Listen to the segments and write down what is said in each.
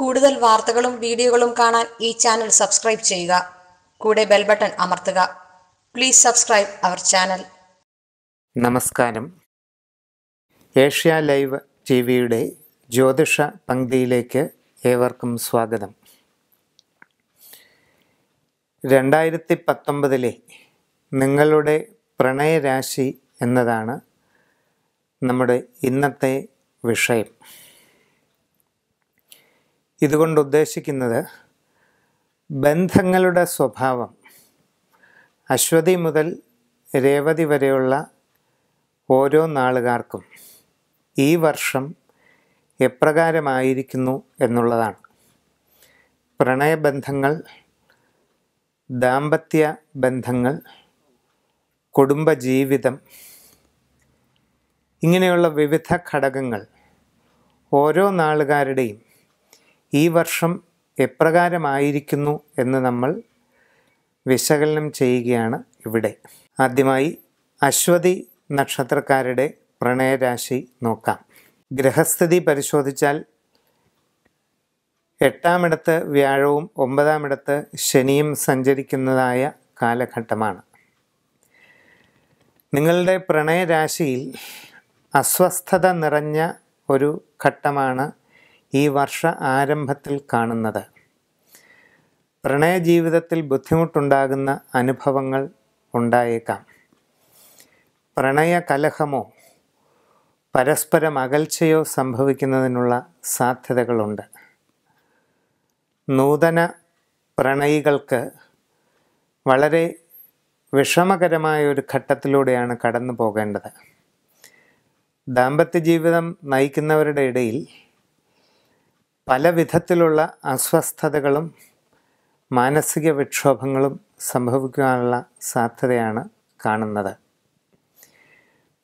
കൂടുതൽ വാർത്തകളും വീഡിയോകളും കാണാൻ ഈ ചാനൽ സബ്സ്ക്രൈബ് ചെയ്യുക കൂടെ ബെൽ ബട്ടൺ അമർത്തുക പ്ലീസ് സബ്സ്ക്രൈബ് അവർ ചാനൽ നമസ്കാരം ഏഷ്യ ലൈവ് ടി വിയുടെ ജ്യോതിഷ പങ്ക്തിയിലേക്ക് ഏവർക്കും സ്വാഗതം രണ്ടായിരത്തി പത്തൊമ്പതിലെ നിങ്ങളുടെ പ്രണയരാശി എന്നതാണ് നമ്മുടെ ഇന്നത്തെ വിഷയം ഇതുകൊണ്ട് ഉദ്ദേശിക്കുന്നത് ബന്ധങ്ങളുടെ സ്വഭാവം അശ്വതി മുതൽ രേവതി വരെയുള്ള ഓരോ നാളുകാർക്കും ഈ വർഷം എപ്രകാരമായിരിക്കുന്നു എന്നുള്ളതാണ് പ്രണയബന്ധങ്ങൾ ദാമ്പത്യ ബന്ധങ്ങൾ കുടുംബജീവിതം ഇങ്ങനെയുള്ള വിവിധ ഘടകങ്ങൾ ഓരോ നാളുകാരുടെയും ഈ വർഷം എപ്രകാരമായിരിക്കുന്നു എന്ന് നമ്മൾ വിശകലനം ചെയ്യുകയാണ് ഇവിടെ ആദ്യമായി അശ്വതി നക്ഷത്രക്കാരുടെ പ്രണയരാശി നോക്കാം ഗ്രഹസ്ഥിതി പരിശോധിച്ചാൽ എട്ടാമിടത്ത് വ്യാഴവും ഒമ്പതാമിടത്ത് ശനിയും സഞ്ചരിക്കുന്നതായ കാലഘട്ടമാണ് നിങ്ങളുടെ പ്രണയരാശിയിൽ അസ്വസ്ഥത നിറഞ്ഞ ഒരു ഘട്ടമാണ് ഈ വർഷ ആരംഭത്തിൽ കാണുന്നത് പ്രണയജീവിതത്തിൽ ബുദ്ധിമുട്ടുണ്ടാകുന്ന അനുഭവങ്ങൾ ഉണ്ടായേക്കാം പ്രണയകലഹമോ പരസ്പരം അകൽച്ചയോ സംഭവിക്കുന്നതിനുള്ള സാധ്യതകളുണ്ട് നൂതന പ്രണയികൾക്ക് വളരെ വിഷമകരമായ ഒരു ഘട്ടത്തിലൂടെയാണ് കടന്നു പോകേണ്ടത് ദാമ്പത്യ ജീവിതം നയിക്കുന്നവരുടെ ഇടയിൽ പല വിധത്തിലുള്ള അസ്വസ്ഥതകളും മാനസിക വിക്ഷോഭങ്ങളും സംഭവിക്കാനുള്ള സാധ്യതയാണ് കാണുന്നത്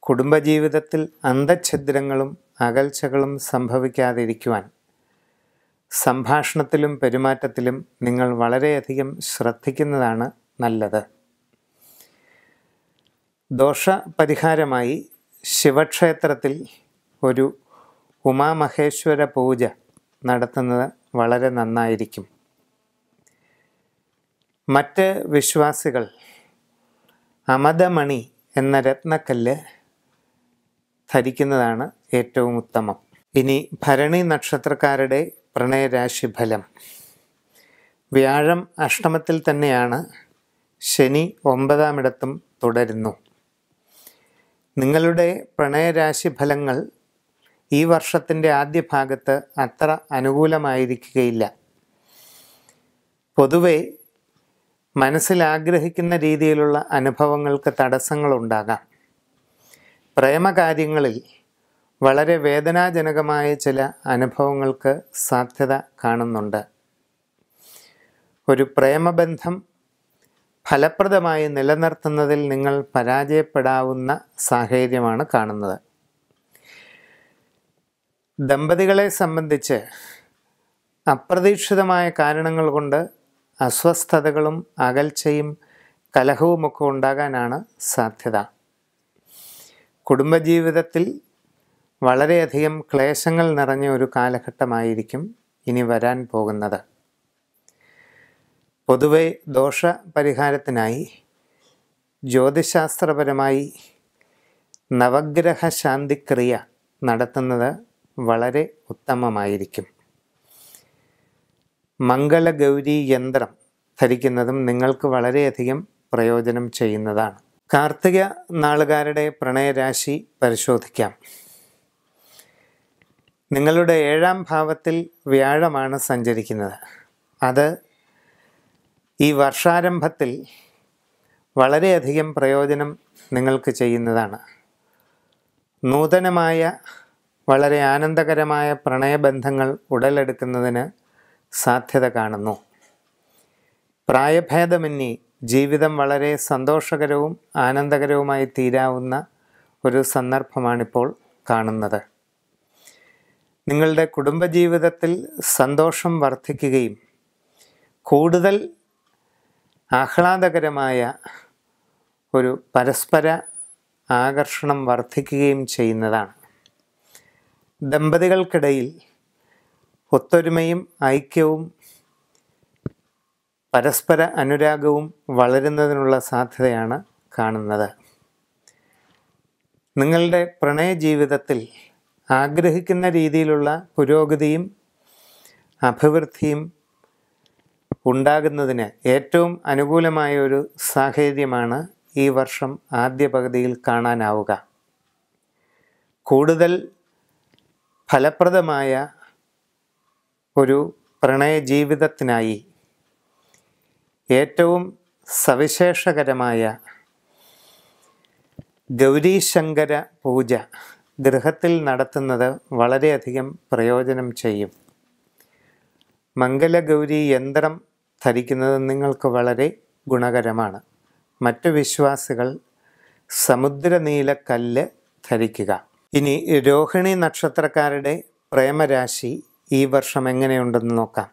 കുടുംബജീവിതത്തിൽ അന്തഛിദ്രങ്ങളും അകൽച്ചകളും സംഭവിക്കാതിരിക്കുവാൻ സംഭാഷണത്തിലും പെരുമാറ്റത്തിലും നിങ്ങൾ വളരെയധികം ശ്രദ്ധിക്കുന്നതാണ് നല്ലത് ദോഷ പരിഹാരമായി ശിവക്ഷേത്രത്തിൽ ഒരു ഉമാമഹേശ്വര പൂജ നടത്തുന്നത് വളരെ നന്നായിരിക്കും മറ്റ് വിശ്വാസികൾ അമതമണി എന്ന രത്നക്കല്ല് ധരിക്കുന്നതാണ് ഏറ്റവും ഉത്തമം ഇനി ഭരണി നക്ഷത്രക്കാരുടെ ഫലം വ്യാഴം അഷ്ടമത്തിൽ തന്നെയാണ് ശനി ഒമ്പതാമിടത്തും തുടരുന്നു നിങ്ങളുടെ പ്രണയരാശി ഫലങ്ങൾ ഈ വർഷത്തിൻ്റെ ആദ്യ ഭാഗത്ത് അത്ര അനുകൂലമായിരിക്കുകയില്ല പൊതുവെ മനസ്സിലാഗ്രഹിക്കുന്ന രീതിയിലുള്ള അനുഭവങ്ങൾക്ക് തടസ്സങ്ങളുണ്ടാകാം പ്രേമകാര്യങ്ങളിൽ വളരെ വേദനാജനകമായ ചില അനുഭവങ്ങൾക്ക് സാധ്യത കാണുന്നുണ്ട് ഒരു പ്രേമബന്ധം ഫലപ്രദമായി നിലനിർത്തുന്നതിൽ നിങ്ങൾ പരാജയപ്പെടാവുന്ന സാഹചര്യമാണ് കാണുന്നത് ദമ്പതികളെ സംബന്ധിച്ച് അപ്രതീക്ഷിതമായ കാരണങ്ങൾ കൊണ്ട് അസ്വസ്ഥതകളും അകൽച്ചയും കലഹവുമൊക്കെ ഉണ്ടാകാനാണ് സാധ്യത കുടുംബജീവിതത്തിൽ വളരെയധികം ക്ലേശങ്ങൾ നിറഞ്ഞ ഒരു കാലഘട്ടമായിരിക്കും ഇനി വരാൻ പോകുന്നത് പൊതുവെ ദോഷ പരിഹാരത്തിനായി ജ്യോതിശാസ്ത്രപരമായി നവഗ്രഹ ശാന്തിക്രിയ നടത്തുന്നത് വളരെ ഉത്തമമായിരിക്കും മംഗളഗൗരി യന്ത്രം ധരിക്കുന്നതും നിങ്ങൾക്ക് വളരെയധികം പ്രയോജനം ചെയ്യുന്നതാണ് കാർത്തിക നാളുകാരുടെ പ്രണയരാശി പരിശോധിക്കാം നിങ്ങളുടെ ഏഴാം ഭാവത്തിൽ വ്യാഴമാണ് സഞ്ചരിക്കുന്നത് അത് ഈ വർഷാരംഭത്തിൽ വളരെയധികം പ്രയോജനം നിങ്ങൾക്ക് ചെയ്യുന്നതാണ് നൂതനമായ വളരെ ആനന്ദകരമായ പ്രണയബന്ധങ്ങൾ ഉടലെടുക്കുന്നതിന് സാധ്യത കാണുന്നു പ്രായഭേദമന്യേ ജീവിതം വളരെ സന്തോഷകരവും ആനന്ദകരവുമായി തീരാവുന്ന ഒരു സന്ദർഭമാണിപ്പോൾ കാണുന്നത് നിങ്ങളുടെ കുടുംബജീവിതത്തിൽ സന്തോഷം വർദ്ധിക്കുകയും കൂടുതൽ ആഹ്ലാദകരമായ ഒരു പരസ്പര ആകർഷണം വർദ്ധിക്കുകയും ചെയ്യുന്നതാണ് ദമ്പതികൾക്കിടയിൽ ഒത്തൊരുമയും ഐക്യവും പരസ്പര അനുരാഗവും വളരുന്നതിനുള്ള സാധ്യതയാണ് കാണുന്നത് നിങ്ങളുടെ പ്രണയ ജീവിതത്തിൽ ആഗ്രഹിക്കുന്ന രീതിയിലുള്ള പുരോഗതിയും അഭിവൃദ്ധിയും ഉണ്ടാകുന്നതിന് ഏറ്റവും അനുകൂലമായ ഒരു സാഹചര്യമാണ് ഈ വർഷം ആദ്യ പകുതിയിൽ കാണാനാവുക കൂടുതൽ ഫലപ്രദമായ ഒരു പ്രണയ ജീവിതത്തിനായി ഏറ്റവും സവിശേഷകരമായ ഗൗരീശങ്കര പൂജ ഗൃഹത്തിൽ നടത്തുന്നത് വളരെയധികം പ്രയോജനം ചെയ്യും മംഗലഗൗരി യന്ത്രം ധരിക്കുന്നത് നിങ്ങൾക്ക് വളരെ ഗുണകരമാണ് മറ്റു വിശ്വാസികൾ സമുദ്രനീലക്കല്ല് ധരിക്കുക ഇനി രോഹിണി നക്ഷത്രക്കാരുടെ പ്രേമരാശി ഈ വർഷം എങ്ങനെയുണ്ടെന്ന് നോക്കാം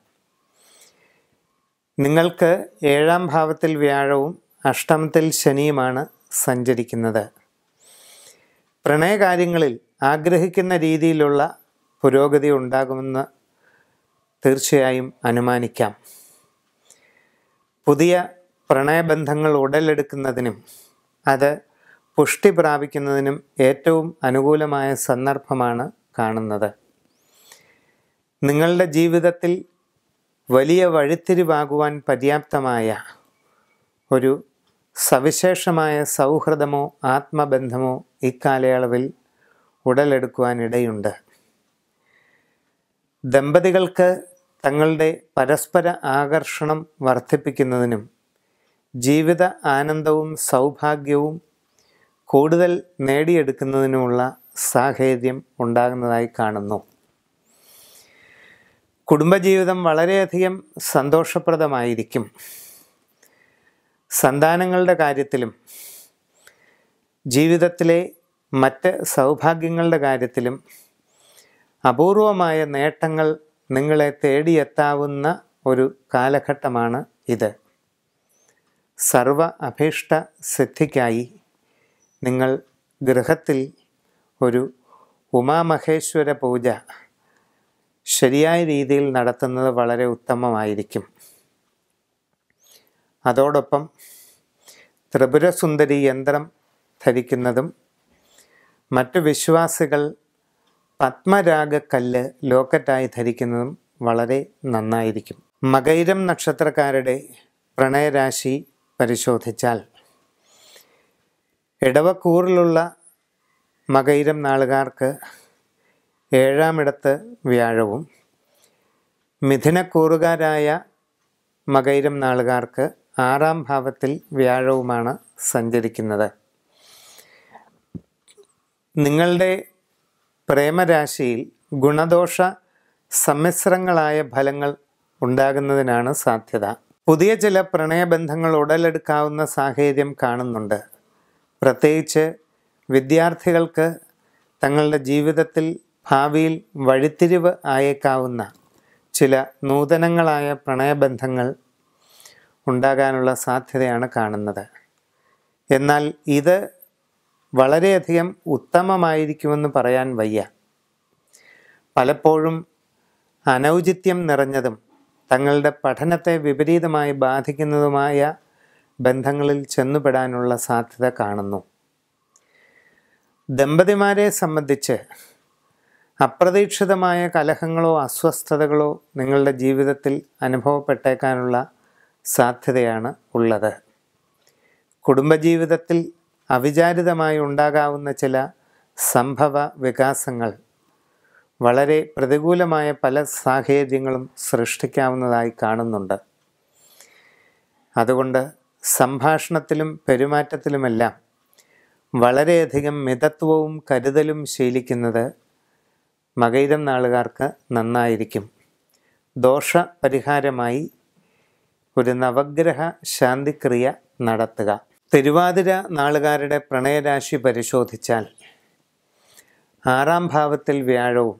നിങ്ങൾക്ക് ഏഴാം ഭാവത്തിൽ വ്യാഴവും അഷ്ടമത്തിൽ ശനിയുമാണ് സഞ്ചരിക്കുന്നത് പ്രണയകാര്യങ്ങളിൽ ആഗ്രഹിക്കുന്ന രീതിയിലുള്ള പുരോഗതി ഉണ്ടാകുമെന്ന് തീർച്ചയായും അനുമാനിക്കാം പുതിയ പ്രണയബന്ധങ്ങൾ ഉടലെടുക്കുന്നതിനും അത് പുഷ്ടി പ്രാപിക്കുന്നതിനും ഏറ്റവും അനുകൂലമായ സന്ദർഭമാണ് കാണുന്നത് നിങ്ങളുടെ ജീവിതത്തിൽ വലിയ വഴിത്തിരിവാകുവാൻ പര്യാപ്തമായ ഒരു സവിശേഷമായ സൗഹൃദമോ ആത്മബന്ധമോ ഇക്കാലയളവിൽ ഉടലെടുക്കുവാനിടയുണ്ട് ദമ്പതികൾക്ക് തങ്ങളുടെ പരസ്പര ആകർഷണം വർദ്ധിപ്പിക്കുന്നതിനും ജീവിത ആനന്ദവും സൗഭാഗ്യവും കൂടുതൽ നേടിയെടുക്കുന്നതിനുമുള്ള സാഹചര്യം ഉണ്ടാകുന്നതായി കാണുന്നു കുടുംബജീവിതം വളരെയധികം സന്തോഷപ്രദമായിരിക്കും സന്താനങ്ങളുടെ കാര്യത്തിലും ജീവിതത്തിലെ മറ്റ് സൗഭാഗ്യങ്ങളുടെ കാര്യത്തിലും അപൂർവമായ നേട്ടങ്ങൾ നിങ്ങളെ തേടിയെത്താവുന്ന ഒരു കാലഘട്ടമാണ് ഇത് സർവ അഭീഷ്ട സിദ്ധിക്കായി നിങ്ങൾ ഗൃഹത്തിൽ ഒരു ഉമാമഹേശ്വര പൂജ ശരിയായ രീതിയിൽ നടത്തുന്നത് വളരെ ഉത്തമമായിരിക്കും അതോടൊപ്പം ത്രിപുരസുന്ദരി യന്ത്രം ധരിക്കുന്നതും മറ്റു വിശ്വാസികൾ പത്മരാഗക്കല്ല് ലോക്കറ്റായി ധരിക്കുന്നതും വളരെ നന്നായിരിക്കും മകൈരം നക്ഷത്രക്കാരുടെ പ്രണയരാശി പരിശോധിച്ചാൽ ഇടവക്കൂറിലുള്ള മകയിരം നാളുകാർക്ക് ഏഴാമിടത്ത് വ്യാഴവും മിഥുനക്കൂറുകാരായ മകയിരം നാളുകാർക്ക് ആറാം ഭാവത്തിൽ വ്യാഴവുമാണ് സഞ്ചരിക്കുന്നത് നിങ്ങളുടെ പ്രേമരാശിയിൽ ഗുണദോഷ സമ്മിശ്രങ്ങളായ ഫലങ്ങൾ ഉണ്ടാകുന്നതിനാണ് സാധ്യത പുതിയ ചില പ്രണയബന്ധങ്ങൾ ഉടലെടുക്കാവുന്ന സാഹചര്യം കാണുന്നുണ്ട് പ്രത്യേകിച്ച് വിദ്യാർത്ഥികൾക്ക് തങ്ങളുടെ ജീവിതത്തിൽ ഭാവിയിൽ വഴിത്തിരിവ് ആയേക്കാവുന്ന ചില നൂതനങ്ങളായ പ്രണയബന്ധങ്ങൾ ഉണ്ടാകാനുള്ള സാധ്യതയാണ് കാണുന്നത് എന്നാൽ ഇത് വളരെയധികം ഉത്തമമായിരിക്കുമെന്ന് പറയാൻ വയ്യ പലപ്പോഴും അനൗചിത്യം നിറഞ്ഞതും തങ്ങളുടെ പഠനത്തെ വിപരീതമായി ബാധിക്കുന്നതുമായ ബന്ധങ്ങളിൽ ചെന്നുപെടാനുള്ള സാധ്യത കാണുന്നു ദമ്പതിമാരെ സംബന്ധിച്ച് അപ്രതീക്ഷിതമായ കലഹങ്ങളോ അസ്വസ്ഥതകളോ നിങ്ങളുടെ ജീവിതത്തിൽ അനുഭവപ്പെട്ടേക്കാനുള്ള സാധ്യതയാണ് ഉള്ളത് കുടുംബജീവിതത്തിൽ അവിചാരിതമായി ഉണ്ടാകാവുന്ന ചില സംഭവ വികാസങ്ങൾ വളരെ പ്രതികൂലമായ പല സാഹചര്യങ്ങളും സൃഷ്ടിക്കാവുന്നതായി കാണുന്നുണ്ട് അതുകൊണ്ട് സംഭാഷണത്തിലും പെരുമാറ്റത്തിലുമെല്ലാം വളരെയധികം മിതത്വവും കരുതലും ശീലിക്കുന്നത് മകൈരം നാളുകാർക്ക് നന്നായിരിക്കും ദോഷ പരിഹാരമായി ഒരു നവഗ്രഹ ശാന്തിക്രിയ നടത്തുക തിരുവാതിര നാളുകാരുടെ പ്രണയരാശി പരിശോധിച്ചാൽ ആറാം ഭാവത്തിൽ വ്യാഴവും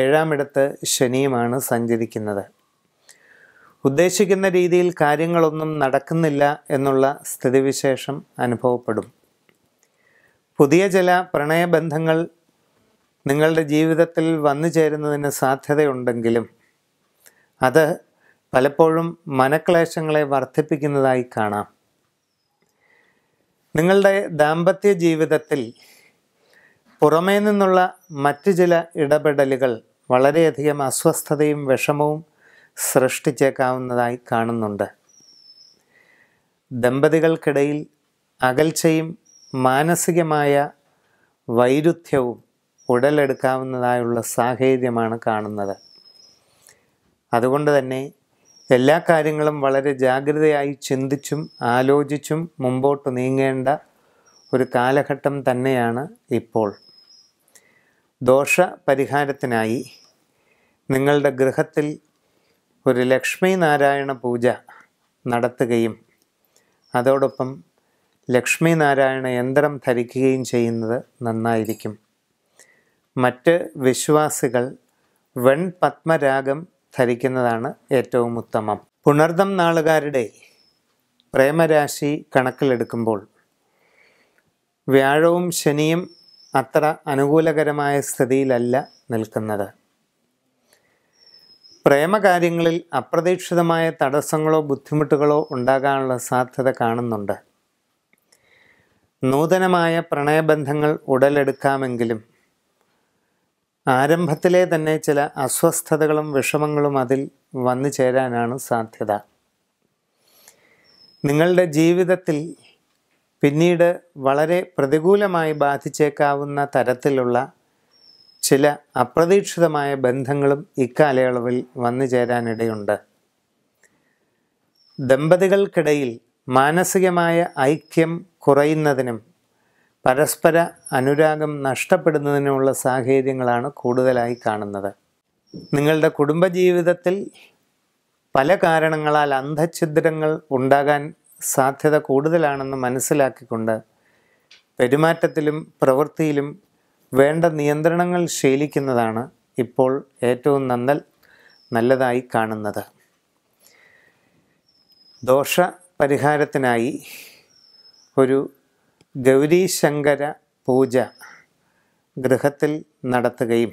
ഏഴാമിടത്ത് ശനിയുമാണ് സഞ്ചരിക്കുന്നത് ഉദ്ദേശിക്കുന്ന രീതിയിൽ കാര്യങ്ങളൊന്നും നടക്കുന്നില്ല എന്നുള്ള സ്ഥിതിവിശേഷം അനുഭവപ്പെടും പുതിയ ചില പ്രണയബന്ധങ്ങൾ നിങ്ങളുടെ ജീവിതത്തിൽ വന്നു ചേരുന്നതിന് സാധ്യതയുണ്ടെങ്കിലും അത് പലപ്പോഴും മനക്ലേശങ്ങളെ വർദ്ധിപ്പിക്കുന്നതായി കാണാം നിങ്ങളുടെ ദാമ്പത്യ ജീവിതത്തിൽ പുറമേ നിന്നുള്ള മറ്റ് ചില ഇടപെടലുകൾ വളരെയധികം അസ്വസ്ഥതയും വിഷമവും സൃഷ്ടിച്ചേക്കാവുന്നതായി കാണുന്നുണ്ട് ദമ്പതികൾക്കിടയിൽ അകൽച്ചയും മാനസികമായ വൈരുദ്ധ്യവും ഉടലെടുക്കാവുന്നതായുള്ള സാഹചര്യമാണ് കാണുന്നത് അതുകൊണ്ട് തന്നെ എല്ലാ കാര്യങ്ങളും വളരെ ജാഗ്രതയായി ചിന്തിച്ചും ആലോചിച്ചും മുമ്പോട്ട് നീങ്ങേണ്ട ഒരു കാലഘട്ടം തന്നെയാണ് ഇപ്പോൾ ദോഷ പരിഹാരത്തിനായി നിങ്ങളുടെ ഗൃഹത്തിൽ ഒരു ലക്ഷ്മി നാരായണ പൂജ നടത്തുകയും അതോടൊപ്പം ലക്ഷ്മി നാരായണ യന്ത്രം ധരിക്കുകയും ചെയ്യുന്നത് നന്നായിരിക്കും മറ്റ് വിശ്വാസികൾ വെൺപത്മരാഗം ധരിക്കുന്നതാണ് ഏറ്റവും ഉത്തമം പുണർദം നാളുകാരുടെ പ്രേമരാശി കണക്കിലെടുക്കുമ്പോൾ വ്യാഴവും ശനിയും അത്ര അനുകൂലകരമായ സ്ഥിതിയിലല്ല നിൽക്കുന്നത് പ്രേമകാര്യങ്ങളിൽ അപ്രതീക്ഷിതമായ തടസ്സങ്ങളോ ബുദ്ധിമുട്ടുകളോ ഉണ്ടാകാനുള്ള സാധ്യത കാണുന്നുണ്ട് നൂതനമായ പ്രണയബന്ധങ്ങൾ ഉടലെടുക്കാമെങ്കിലും ആരംഭത്തിലെ തന്നെ ചില അസ്വസ്ഥതകളും വിഷമങ്ങളും അതിൽ വന്നു ചേരാനാണ് സാധ്യത നിങ്ങളുടെ ജീവിതത്തിൽ പിന്നീട് വളരെ പ്രതികൂലമായി ബാധിച്ചേക്കാവുന്ന തരത്തിലുള്ള ചില അപ്രതീക്ഷിതമായ ബന്ധങ്ങളും ഇക്കാലയളവിൽ വന്നു ചേരാനിടയുണ്ട് ദമ്പതികൾക്കിടയിൽ മാനസികമായ ഐക്യം കുറയുന്നതിനും പരസ്പര അനുരാഗം നഷ്ടപ്പെടുന്നതിനുമുള്ള സാഹചര്യങ്ങളാണ് കൂടുതലായി കാണുന്നത് നിങ്ങളുടെ കുടുംബജീവിതത്തിൽ പല കാരണങ്ങളാൽ അന്ധഛിദ്രങ്ങൾ ഉണ്ടാകാൻ സാധ്യത കൂടുതലാണെന്ന് മനസ്സിലാക്കിക്കൊണ്ട് പെരുമാറ്റത്തിലും പ്രവൃത്തിയിലും വേണ്ട നിയന്ത്രണങ്ങൾ ശീലിക്കുന്നതാണ് ഇപ്പോൾ ഏറ്റവും നന്നൽ നല്ലതായി കാണുന്നത് ദോഷ പരിഹാരത്തിനായി ഒരു ഗൗരീശങ്കര പൂജ ഗൃഹത്തിൽ നടത്തുകയും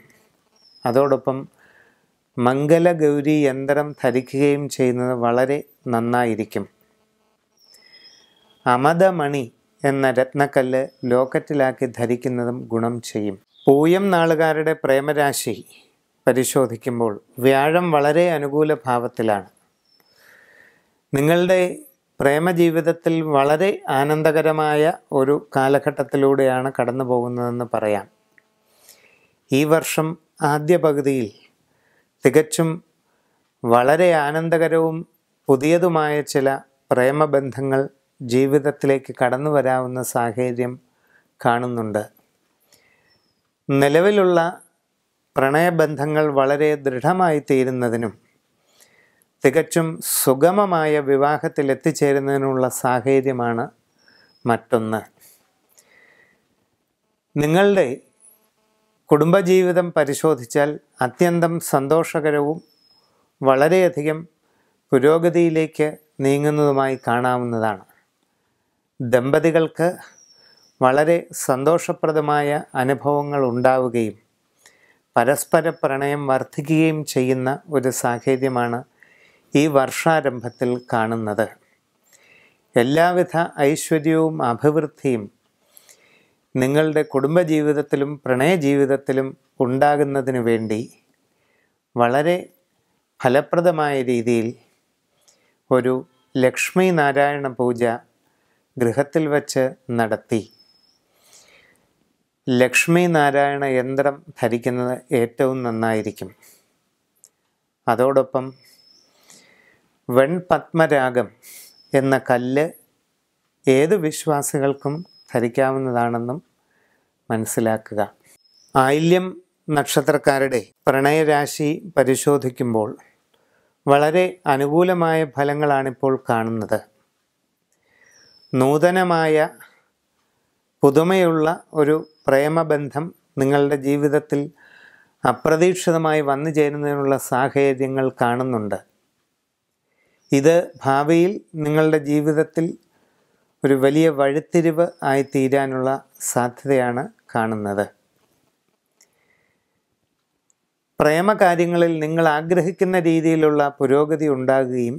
അതോടൊപ്പം മംഗലഗൗരി യന്ത്രം ധരിക്കുകയും ചെയ്യുന്നത് വളരെ നന്നായിരിക്കും അമദമണി എന്ന രത്നക്കല്ല് ലോക്കറ്റിലാക്കി ധരിക്കുന്നതും ഗുണം ചെയ്യും പൂയം നാളുകാരുടെ പ്രേമരാശി പരിശോധിക്കുമ്പോൾ വ്യാഴം വളരെ അനുകൂല ഭാവത്തിലാണ് നിങ്ങളുടെ പ്രേമജീവിതത്തിൽ വളരെ ആനന്ദകരമായ ഒരു കാലഘട്ടത്തിലൂടെയാണ് കടന്നു പോകുന്നതെന്ന് പറയാം ഈ വർഷം ആദ്യ പകുതിയിൽ തികച്ചും വളരെ ആനന്ദകരവും പുതിയതുമായ ചില പ്രേമബന്ധങ്ങൾ ജീവിതത്തിലേക്ക് കടന്നു വരാവുന്ന സാഹചര്യം കാണുന്നുണ്ട് നിലവിലുള്ള പ്രണയബന്ധങ്ങൾ വളരെ ദൃഢമായി തീരുന്നതിനും തികച്ചും സുഗമമായ വിവാഹത്തിൽ എത്തിച്ചേരുന്നതിനുള്ള സാഹചര്യമാണ് മറ്റൊന്ന് നിങ്ങളുടെ കുടുംബജീവിതം പരിശോധിച്ചാൽ അത്യന്തം സന്തോഷകരവും വളരെയധികം പുരോഗതിയിലേക്ക് നീങ്ങുന്നതുമായി കാണാവുന്നതാണ് ദമ്പതികൾക്ക് വളരെ സന്തോഷപ്രദമായ അനുഭവങ്ങൾ ഉണ്ടാവുകയും പരസ്പര പ്രണയം വർദ്ധിക്കുകയും ചെയ്യുന്ന ഒരു സാഹചര്യമാണ് ഈ വർഷാരംഭത്തിൽ കാണുന്നത് എല്ലാവിധ ഐശ്വര്യവും അഭിവൃദ്ധിയും നിങ്ങളുടെ കുടുംബജീവിതത്തിലും പ്രണയജീവിതത്തിലും ഉണ്ടാകുന്നതിന് വേണ്ടി വളരെ ഫലപ്രദമായ രീതിയിൽ ഒരു ലക്ഷ്മി നാരായണ പൂജ ഗൃഹത്തിൽ വച്ച് നടത്തി ലക്ഷ്മി നാരായണ യന്ത്രം ധരിക്കുന്നത് ഏറ്റവും നന്നായിരിക്കും അതോടൊപ്പം വെൺപത്മരാഗം എന്ന കല്ല് ഏത് വിശ്വാസികൾക്കും ധരിക്കാവുന്നതാണെന്നും മനസ്സിലാക്കുക ആയില്യം നക്ഷത്രക്കാരുടെ പ്രണയരാശി പരിശോധിക്കുമ്പോൾ വളരെ അനുകൂലമായ ഫലങ്ങളാണിപ്പോൾ കാണുന്നത് നൂതനമായ പുതുമയുള്ള ഒരു പ്രേമബന്ധം നിങ്ങളുടെ ജീവിതത്തിൽ അപ്രതീക്ഷിതമായി വന്നു ചേരുന്നതിനുള്ള സാഹചര്യങ്ങൾ കാണുന്നുണ്ട് ഇത് ഭാവിയിൽ നിങ്ങളുടെ ജീവിതത്തിൽ ഒരു വലിയ വഴിത്തിരിവ് ആയി തീരാനുള്ള സാധ്യതയാണ് കാണുന്നത് പ്രേമകാര്യങ്ങളിൽ നിങ്ങൾ ആഗ്രഹിക്കുന്ന രീതിയിലുള്ള പുരോഗതി ഉണ്ടാകുകയും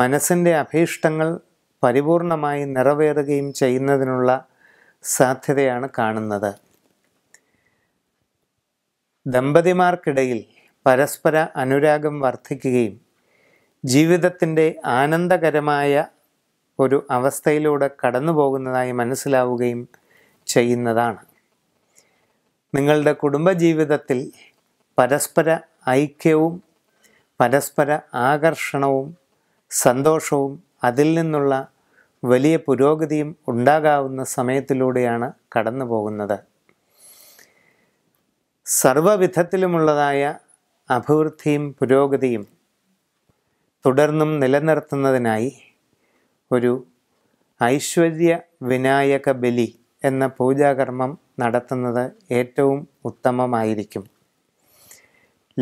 മനസ്സിൻ്റെ അഭീഷ്ടങ്ങൾ പരിപൂർണമായി നിറവേറുകയും ചെയ്യുന്നതിനുള്ള സാധ്യതയാണ് കാണുന്നത് ദമ്പതിമാർക്കിടയിൽ പരസ്പര അനുരാഗം വർദ്ധിക്കുകയും ജീവിതത്തിൻ്റെ ആനന്ദകരമായ ഒരു അവസ്ഥയിലൂടെ കടന്നു പോകുന്നതായി മനസ്സിലാവുകയും ചെയ്യുന്നതാണ് നിങ്ങളുടെ കുടുംബജീവിതത്തിൽ പരസ്പര ഐക്യവും പരസ്പര ആകർഷണവും സന്തോഷവും അതിൽ നിന്നുള്ള വലിയ പുരോഗതിയും ഉണ്ടാകാവുന്ന സമയത്തിലൂടെയാണ് കടന്നു പോകുന്നത് സർവവിധത്തിലുമുള്ളതായ അഭിവൃദ്ധിയും പുരോഗതിയും തുടർന്നും നിലനിർത്തുന്നതിനായി ഒരു ഐശ്വര്യ വിനായക ബലി എന്ന പൂജാകർമ്മം നടത്തുന്നത് ഏറ്റവും ഉത്തമമായിരിക്കും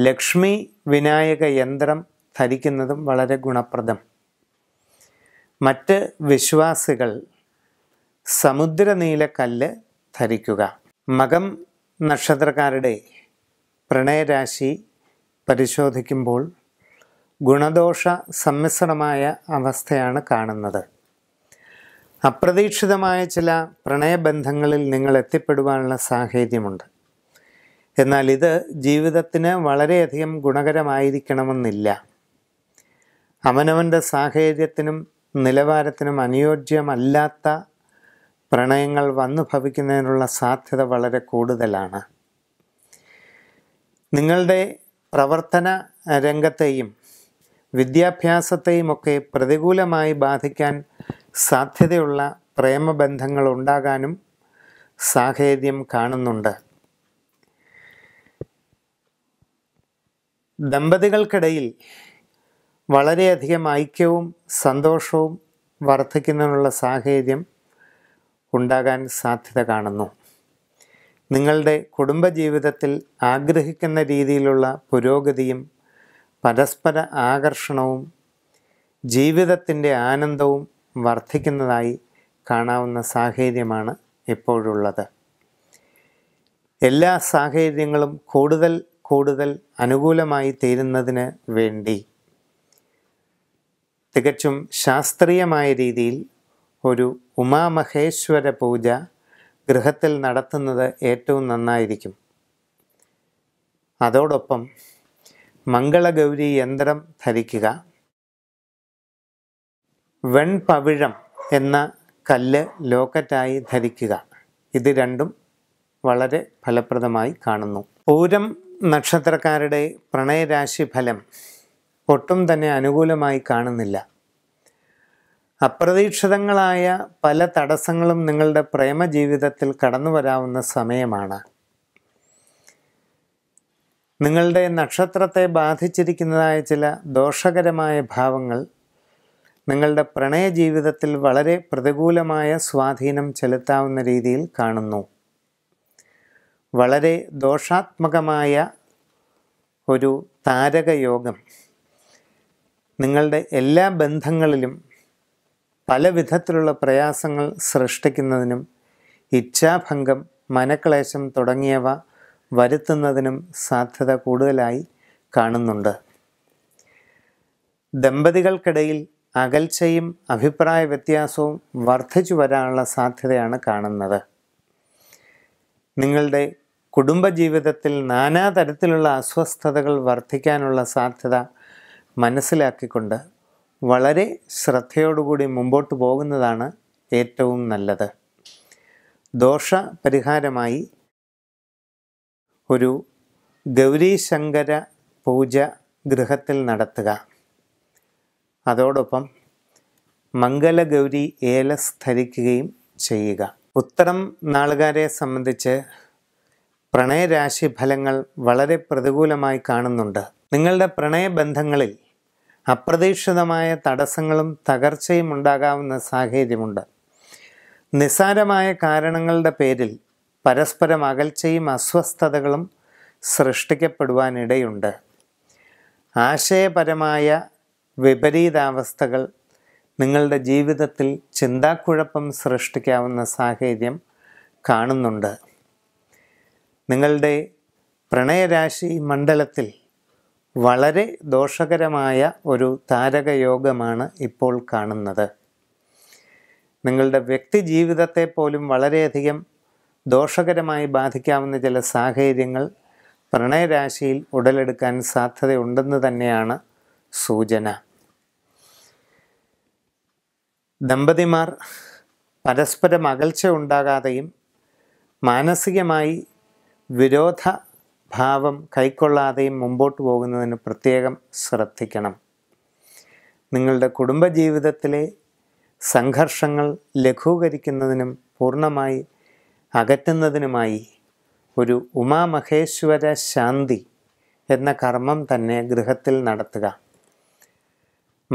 ലക്ഷ്മി വിനായക യന്ത്രം ധരിക്കുന്നതും വളരെ ഗുണപ്രദം മറ്റ് വിശ്വാസികൾ സമുദ്രനീലക്കല്ല് ധരിക്കുക മകം നക്ഷത്രക്കാരുടെ പ്രണയരാശി പരിശോധിക്കുമ്പോൾ ഗുണദോഷ സമ്മിശ്രമായ അവസ്ഥയാണ് കാണുന്നത് അപ്രതീക്ഷിതമായ ചില പ്രണയബന്ധങ്ങളിൽ നിങ്ങൾ എത്തിപ്പെടുവാനുള്ള സാഹചര്യമുണ്ട് എന്നാൽ ഇത് ജീവിതത്തിന് വളരെയധികം ഗുണകരമായിരിക്കണമെന്നില്ല അവനവൻ്റെ സാഹചര്യത്തിനും നിലവാരത്തിനും അനുയോജ്യമല്ലാത്ത പ്രണയങ്ങൾ വന്നു ഭവിക്കുന്നതിനുള്ള സാധ്യത വളരെ കൂടുതലാണ് നിങ്ങളുടെ പ്രവർത്തന രംഗത്തെയും വിദ്യാഭ്യാസത്തെയുമൊക്കെ പ്രതികൂലമായി ബാധിക്കാൻ സാധ്യതയുള്ള പ്രേമബന്ധങ്ങൾ ഉണ്ടാകാനും സാഹചര്യം കാണുന്നുണ്ട് ദമ്പതികൾക്കിടയിൽ വളരെയധികം ഐക്യവും സന്തോഷവും വർദ്ധിക്കുന്നതിനുള്ള സാഹചര്യം ഉണ്ടാകാൻ സാധ്യത കാണുന്നു നിങ്ങളുടെ കുടുംബജീവിതത്തിൽ ആഗ്രഹിക്കുന്ന രീതിയിലുള്ള പുരോഗതിയും പരസ്പര ആകർഷണവും ജീവിതത്തിൻ്റെ ആനന്ദവും വർദ്ധിക്കുന്നതായി കാണാവുന്ന സാഹചര്യമാണ് എപ്പോഴുള്ളത് എല്ലാ സാഹചര്യങ്ങളും കൂടുതൽ കൂടുതൽ അനുകൂലമായി തീരുന്നതിന് വേണ്ടി തികച്ചും ശാസ്ത്രീയമായ രീതിയിൽ ഒരു ഉമാമഹേശ്വര പൂജ ഗൃഹത്തിൽ നടത്തുന്നത് ഏറ്റവും നന്നായിരിക്കും അതോടൊപ്പം മംഗളഗൗരി യന്ത്രം ധരിക്കുക വെൺപവിഴം എന്ന കല്ല് ലോക്കറ്റായി ധരിക്കുക ഇത് രണ്ടും വളരെ ഫലപ്രദമായി കാണുന്നു പൂരം നക്ഷത്രക്കാരുടെ പ്രണയരാശി ഫലം ഒട്ടും തന്നെ അനുകൂലമായി കാണുന്നില്ല അപ്രതീക്ഷിതങ്ങളായ പല തടസ്സങ്ങളും നിങ്ങളുടെ പ്രേമ ജീവിതത്തിൽ കടന്നു വരാവുന്ന സമയമാണ് നിങ്ങളുടെ നക്ഷത്രത്തെ ബാധിച്ചിരിക്കുന്നതായ ചില ദോഷകരമായ ഭാവങ്ങൾ നിങ്ങളുടെ പ്രണയ ജീവിതത്തിൽ വളരെ പ്രതികൂലമായ സ്വാധീനം ചെലുത്താവുന്ന രീതിയിൽ കാണുന്നു വളരെ ദോഷാത്മകമായ ഒരു താരകയോഗം നിങ്ങളുടെ എല്ലാ ബന്ധങ്ങളിലും പല വിധത്തിലുള്ള പ്രയാസങ്ങൾ സൃഷ്ടിക്കുന്നതിനും ഇച്ഛാഭംഗം മനക്ലേശം തുടങ്ങിയവ വരുത്തുന്നതിനും സാധ്യത കൂടുതലായി കാണുന്നുണ്ട് ദമ്പതികൾക്കിടയിൽ അകൽച്ചയും അഭിപ്രായ വ്യത്യാസവും വർദ്ധിച്ചു വരാനുള്ള സാധ്യതയാണ് കാണുന്നത് നിങ്ങളുടെ കുടുംബജീവിതത്തിൽ നാനാതരത്തിലുള്ള അസ്വസ്ഥതകൾ വർദ്ധിക്കാനുള്ള സാധ്യത മനസ്സിലാക്കിക്കൊണ്ട് വളരെ ശ്രദ്ധയോടുകൂടി മുമ്പോട്ട് പോകുന്നതാണ് ഏറ്റവും നല്ലത് ദോഷ പരിഹാരമായി ഒരു ഗൗരീശങ്കര പൂജ ഗൃഹത്തിൽ നടത്തുക അതോടൊപ്പം മംഗലഗൗരി ഏലസ് ധരിക്കുകയും ചെയ്യുക ഉത്തരം നാളുകാരെ സംബന്ധിച്ച് പ്രണയരാശി ഫലങ്ങൾ വളരെ പ്രതികൂലമായി കാണുന്നുണ്ട് നിങ്ങളുടെ പ്രണയബന്ധങ്ങളിൽ അപ്രതീക്ഷിതമായ തടസ്സങ്ങളും തകർച്ചയും ഉണ്ടാകാവുന്ന സാഹചര്യമുണ്ട് നിസാരമായ കാരണങ്ങളുടെ പേരിൽ പരസ്പരം അകൽച്ചയും അസ്വസ്ഥതകളും സൃഷ്ടിക്കപ്പെടുവാനിടയുണ്ട് ആശയപരമായ വിപരീതാവസ്ഥകൾ നിങ്ങളുടെ ജീവിതത്തിൽ ചിന്താക്കുഴപ്പം സൃഷ്ടിക്കാവുന്ന സാഹചര്യം കാണുന്നുണ്ട് നിങ്ങളുടെ പ്രണയരാശി മണ്ഡലത്തിൽ വളരെ ദോഷകരമായ ഒരു താരകയോഗമാണ് ഇപ്പോൾ കാണുന്നത് നിങ്ങളുടെ വ്യക്തി ജീവിതത്തെ പോലും വളരെയധികം ദോഷകരമായി ബാധിക്കാവുന്ന ചില സാഹചര്യങ്ങൾ പ്രണയരാശിയിൽ ഉടലെടുക്കാൻ സാധ്യതയുണ്ടെന്ന് തന്നെയാണ് സൂചന ദമ്പതിമാർ പരസ്പരം അകൽച്ച ഉണ്ടാകാതെയും മാനസികമായി വിരോധ ഭാവം കൈക്കൊള്ളാതെയും മുമ്പോട്ട് പോകുന്നതിന് പ്രത്യേകം ശ്രദ്ധിക്കണം നിങ്ങളുടെ കുടുംബജീവിതത്തിലെ സംഘർഷങ്ങൾ ലഘൂകരിക്കുന്നതിനും പൂർണ്ണമായി അകറ്റുന്നതിനുമായി ഒരു ഉമാമഹേശ്വര ശാന്തി എന്ന കർമ്മം തന്നെ ഗൃഹത്തിൽ നടത്തുക